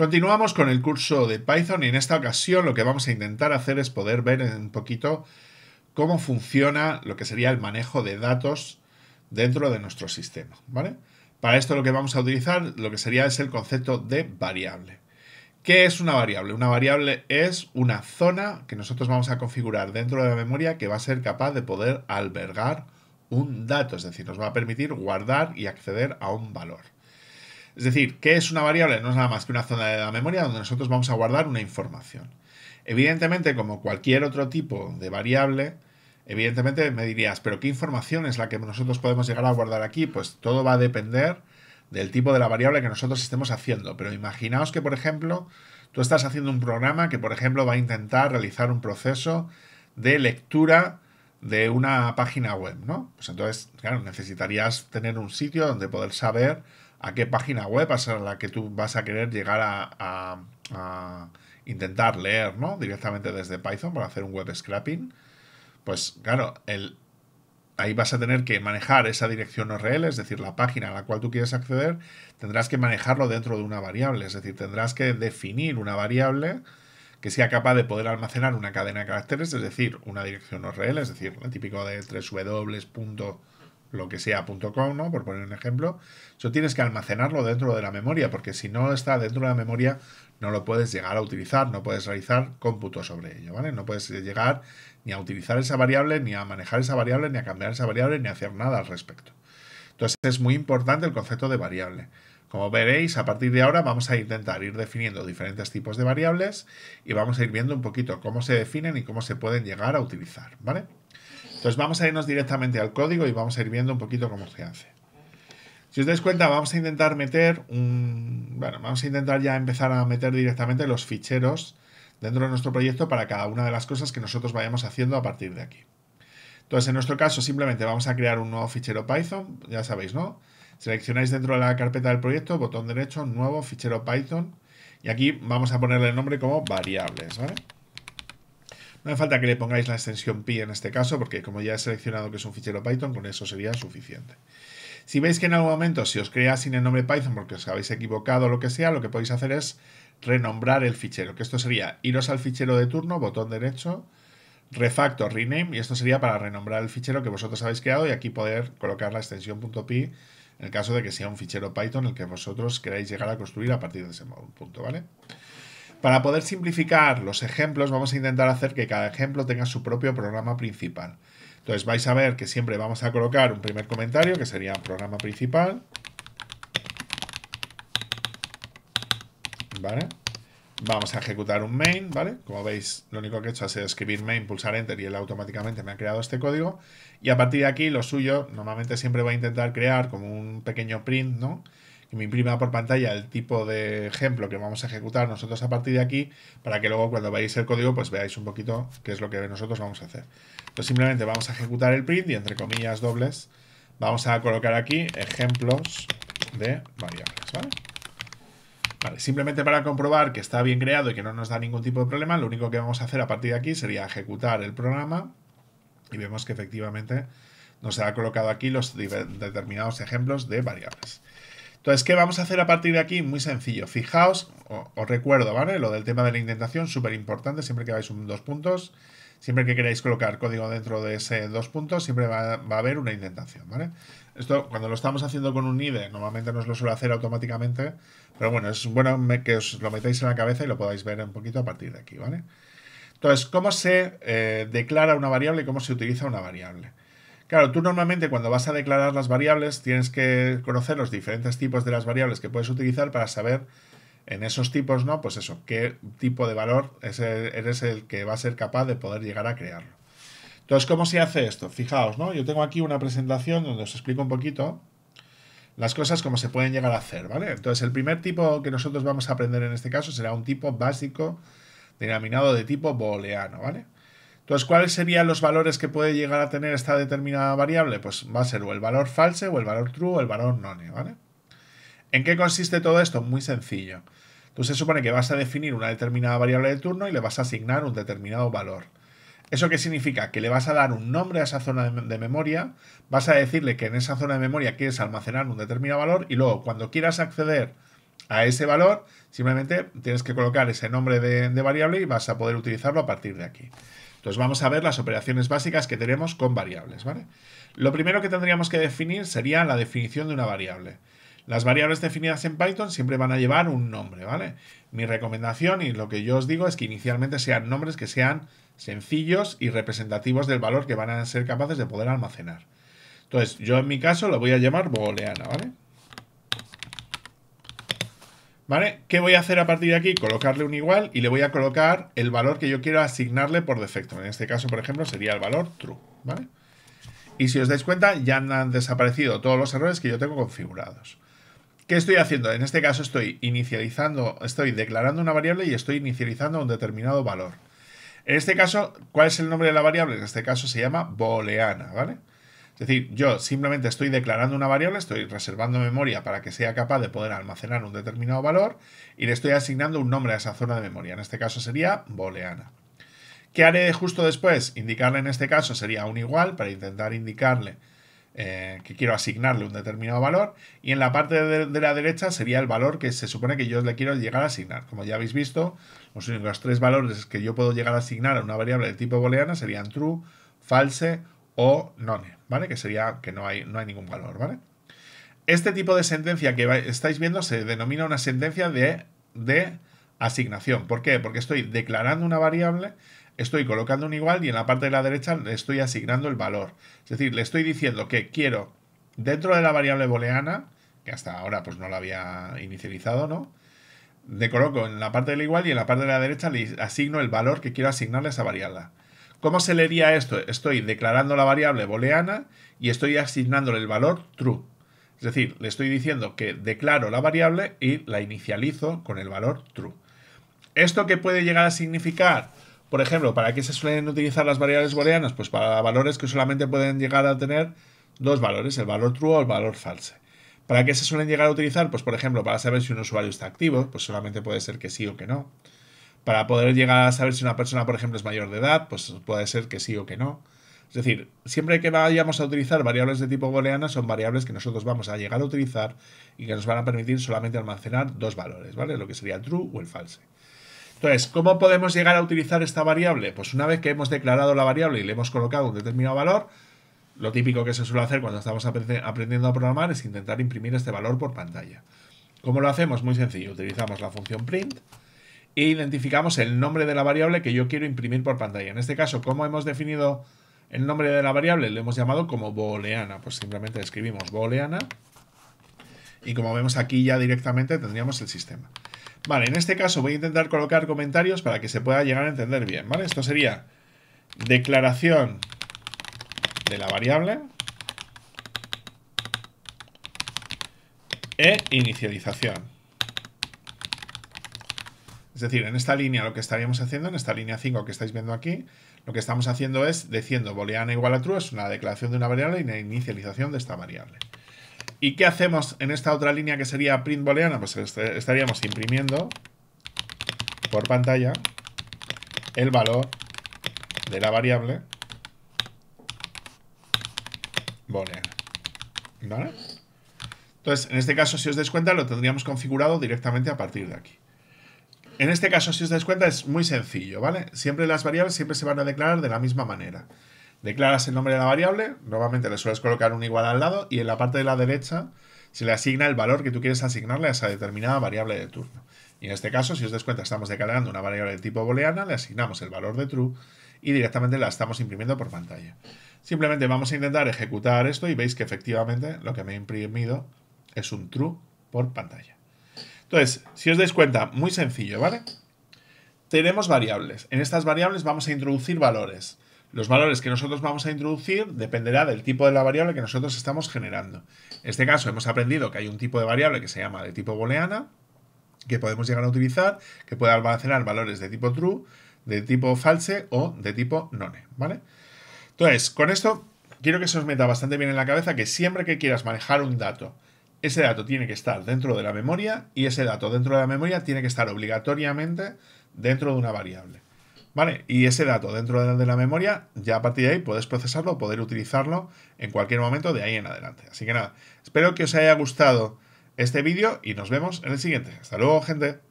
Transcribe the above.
Continuamos con el curso de Python y en esta ocasión lo que vamos a intentar hacer es poder ver un poquito cómo funciona lo que sería el manejo de datos dentro de nuestro sistema, ¿vale? Para esto lo que vamos a utilizar lo que sería es el concepto de variable. ¿Qué es una variable? Una variable es una zona que nosotros vamos a configurar dentro de la memoria que va a ser capaz de poder albergar un dato, es decir, nos va a permitir guardar y acceder a un valor. Es decir, ¿qué es una variable? No es nada más que una zona de la memoria donde nosotros vamos a guardar una información. Evidentemente, como cualquier otro tipo de variable, evidentemente me dirías, pero ¿qué información es la que nosotros podemos llegar a guardar aquí? Pues todo va a depender del tipo de la variable que nosotros estemos haciendo. Pero imaginaos que, por ejemplo, tú estás haciendo un programa que, por ejemplo, va a intentar realizar un proceso de lectura de una página web, ¿no? Pues entonces, claro, necesitarías tener un sitio donde poder saber a qué página web a la que tú vas a querer llegar a, intentar leer, ¿no? Directamente desde Python para hacer un web scrapping. Pues claro, el, ahí vas a tener que manejar esa dirección URL, es decir, la página a la cual tú quieres acceder, tendrás que manejarlo dentro de una variable, es decir, tendrás que definir una variable que sea capaz de poder almacenar una cadena de caracteres, es decir, una dirección URL, es decir, el típico de 3 lo que sea.com, ¿no? Por poner un ejemplo, eso tienes que almacenarlo dentro de la memoria, porque si no está dentro de la memoria, no lo puedes llegar a utilizar, no puedes realizar cómputo sobre ello, ¿vale? No puedes eh, llegar ni a utilizar esa variable, ni a manejar esa variable, ni a cambiar esa variable, ni a hacer nada al respecto. Entonces es muy importante el concepto de variable. Como veréis, a partir de ahora vamos a intentar ir definiendo diferentes tipos de variables y vamos a ir viendo un poquito cómo se definen y cómo se pueden llegar a utilizar, ¿vale? Entonces vamos a irnos directamente al código y vamos a ir viendo un poquito cómo se hace. Si os dais cuenta, vamos a intentar meter un... Bueno, vamos a intentar ya empezar a meter directamente los ficheros dentro de nuestro proyecto para cada una de las cosas que nosotros vayamos haciendo a partir de aquí. Entonces, en nuestro caso, simplemente vamos a crear un nuevo fichero Python, ya sabéis, ¿no? Seleccionáis dentro de la carpeta del proyecto, botón derecho, nuevo, fichero Python. Y aquí vamos a ponerle el nombre como variables, No hace falta que le pongáis la extensión pi en este caso, porque como ya he seleccionado que es un fichero Python, con eso sería suficiente. Si veis que en algún momento si os crea sin el nombre Python porque os habéis equivocado o lo que sea, lo que podéis hacer es renombrar el fichero, que esto sería iros al fichero de turno, botón derecho, refactor, rename, y esto sería para renombrar el fichero que vosotros habéis creado y aquí poder colocar la extensión .pi en el caso de que sea un fichero Python el que vosotros queráis llegar a construir a partir de ese punto, ¿vale? Para poder simplificar los ejemplos, vamos a intentar hacer que cada ejemplo tenga su propio programa principal. Entonces vais a ver que siempre vamos a colocar un primer comentario, que sería programa principal. ¿Vale? Vamos a ejecutar un main, ¿vale? Como veis, lo único que he hecho ha sido escribir main, pulsar enter y él automáticamente me ha creado este código. Y a partir de aquí, lo suyo, normalmente siempre voy a intentar crear como un pequeño print, ¿no? Que me imprima por pantalla el tipo de ejemplo que vamos a ejecutar nosotros a partir de aquí, para que luego cuando veáis el código, pues veáis un poquito qué es lo que nosotros vamos a hacer. Entonces simplemente vamos a ejecutar el print y entre comillas dobles, vamos a colocar aquí ejemplos de variables, ¿vale? Vale, simplemente para comprobar que está bien creado y que no nos da ningún tipo de problema, lo único que vamos a hacer a partir de aquí sería ejecutar el programa y vemos que efectivamente nos ha colocado aquí los determinados ejemplos de variables. Entonces, ¿qué vamos a hacer a partir de aquí? Muy sencillo. Fijaos, os recuerdo, ¿vale? Lo del tema de la indentación, súper importante, siempre que vais un dos puntos, Siempre que queráis colocar código dentro de ese dos puntos, siempre va, a haber una indentación, ¿vale? Esto, cuando lo estamos haciendo con un IDE, normalmente nos lo suele hacer automáticamente, pero bueno, es bueno que os lo metáis en la cabeza y lo podáis ver un poquito a partir de aquí, ¿vale? Entonces, ¿cómo se eh, declara una variable y cómo se utiliza una variable? Claro, tú normalmente cuando vas a declarar las variables tienes que conocer los diferentes tipos de las variables que puedes utilizar para saber en esos tipos, ¿no? Pues eso, ¿qué tipo de valor eres el que va a ser capaz de poder llegar a crearlo? Entonces, ¿cómo se hace esto? Fijaos, ¿no? Yo tengo aquí una presentación donde os explico un poquito las cosas como se pueden llegar a hacer, ¿vale? Entonces, el primer tipo que nosotros vamos a aprender en este caso será un tipo básico denominado de tipo booleano, ¿vale? Entonces, ¿cuáles serían los valores que puede llegar a tener esta determinada variable? Pues va a ser o el valor false o el valor true o el valor none, ¿vale? ¿En qué consiste todo esto? Muy sencillo. Tú se supone que vas a definir una determinada variable de turno y le vas a asignar un determinado valor. ¿Eso qué significa? Que le vas a dar un nombre a esa zona de, memoria, vas a decirle que en esa zona de memoria quieres almacenar un determinado valor y luego cuando quieras acceder a ese valor, simplemente tienes que colocar ese nombre de, variable y vas a poder utilizarlo a partir de aquí. Entonces vamos a ver las operaciones básicas que tenemos con variables. Lo primero que tendríamos que definir sería la definición de una variable. Las variables definidas en Python siempre van a llevar un nombre, ¿vale? Mi recomendación y lo que yo os digo es que inicialmente sean nombres que sean sencillos y representativos del valor que van a ser capaces de poder almacenar. Entonces, yo en mi caso lo voy a llamar booleana, ¿vale? ¿Vale? ¿Qué voy a hacer a partir de aquí? Colocarle un igual y le voy a colocar el valor que yo quiero asignarle por defecto. En este caso, por ejemplo, sería el valor true, ¿vale? Y si os dais cuenta, ya han desaparecido todos los errores que yo tengo configurados. ¿Qué estoy haciendo? En este caso estoy inicializando, estoy declarando una variable y estoy inicializando un determinado valor. En este caso, ¿cuál es el nombre de la variable? En este caso se llama booleana, ¿vale? Es decir, yo simplemente estoy declarando una variable, estoy reservando memoria para que sea capaz de poder almacenar un determinado valor y le estoy asignando un nombre a esa zona de memoria. En este caso sería booleana. ¿Qué haré justo después? Indicarle en este caso sería un igual para intentar indicarle eh, que quiero asignarle un determinado valor y en la parte de, la derecha sería el valor que se supone que yo le quiero llegar a asignar. Como ya habéis visto, los únicos tres valores que yo puedo llegar a asignar a una variable de tipo booleana serían true, false o none, ¿vale? Que sería que no hay, no hay ningún valor, ¿vale? Este tipo de sentencia que estáis viendo se denomina una sentencia de, de asignación. ¿Por qué? Porque estoy declarando una variable estoy colocando un igual y en la parte de la derecha le estoy asignando el valor. Es decir, le estoy diciendo que quiero dentro de la variable booleana, que hasta ahora pues no la había inicializado, ¿no? Le coloco en la parte del igual y en la parte de la derecha le asigno el valor que quiero asignarle a esa variable. ¿Cómo se leería esto? Estoy declarando la variable booleana y estoy asignándole el valor true. Es decir, le estoy diciendo que declaro la variable y la inicializo con el valor true. ¿Esto qué puede llegar a significar? Por ejemplo, ¿para qué se suelen utilizar las variables booleanas? Pues para valores que solamente pueden llegar a tener dos valores, el valor true o el valor false. ¿Para qué se suelen llegar a utilizar? Pues por ejemplo, para saber si un usuario está activo, pues solamente puede ser que sí o que no. Para poder llegar a saber si una persona, por ejemplo, es mayor de edad, pues puede ser que sí o que no. Es decir, siempre que vayamos a utilizar variables de tipo booleana son variables que nosotros vamos a llegar a utilizar y que nos van a permitir solamente almacenar dos valores, ¿vale? Lo que sería el true o el false. Entonces, ¿cómo podemos llegar a utilizar esta variable? Pues una vez que hemos declarado la variable y le hemos colocado un determinado valor, lo típico que se suele hacer cuando estamos aprendiendo a programar es intentar imprimir este valor por pantalla. ¿Cómo lo hacemos? Muy sencillo, utilizamos la función print e identificamos el nombre de la variable que yo quiero imprimir por pantalla. En este caso, ¿cómo hemos definido el nombre de la variable? Lo hemos llamado como booleana, pues simplemente escribimos booleana y como vemos aquí ya directamente tendríamos el sistema. Vale, en este caso voy a intentar colocar comentarios para que se pueda llegar a entender bien, ¿vale? Esto sería declaración de la variable e inicialización. Es decir, en esta línea lo que estaríamos haciendo, en esta línea 5 que estáis viendo aquí, lo que estamos haciendo es diciendo booleana igual a true, es una declaración de una variable y una inicialización de esta variable. ¿Y qué hacemos en esta otra línea que sería print booleana? Pues este, estaríamos imprimiendo por pantalla el valor de la variable booleana. ¿Vale? Entonces, en este caso, si os dais cuenta, lo tendríamos configurado directamente a partir de aquí. En este caso, si os dais cuenta, es muy sencillo, ¿vale? Siempre las variables siempre se van a declarar de la misma manera. Declaras el nombre de la variable, normalmente le sueles colocar un igual al lado y en la parte de la derecha se le asigna el valor que tú quieres asignarle a esa determinada variable de turno. Y en este caso, si os das cuenta, estamos declarando una variable de tipo booleana, le asignamos el valor de true y directamente la estamos imprimiendo por pantalla. Simplemente vamos a intentar ejecutar esto y veis que efectivamente lo que me he imprimido es un true por pantalla. Entonces, si os dais cuenta, muy sencillo, ¿vale? Tenemos variables. En estas variables vamos a introducir valores. Los valores que nosotros vamos a introducir dependerá del tipo de la variable que nosotros estamos generando. En este caso hemos aprendido que hay un tipo de variable que se llama de tipo booleana, que podemos llegar a utilizar, que puede almacenar valores de tipo true, de tipo false o de tipo none, ¿vale? Entonces, con esto quiero que se os meta bastante bien en la cabeza que siempre que quieras manejar un dato, ese dato tiene que estar dentro de la memoria y ese dato dentro de la memoria tiene que estar obligatoriamente dentro de una variable. ¿Vale? Y ese dato dentro de la memoria, ya a partir de ahí puedes procesarlo, poder utilizarlo en cualquier momento de ahí en adelante. Así que nada, espero que os haya gustado este vídeo y nos vemos en el siguiente. Hasta luego, gente.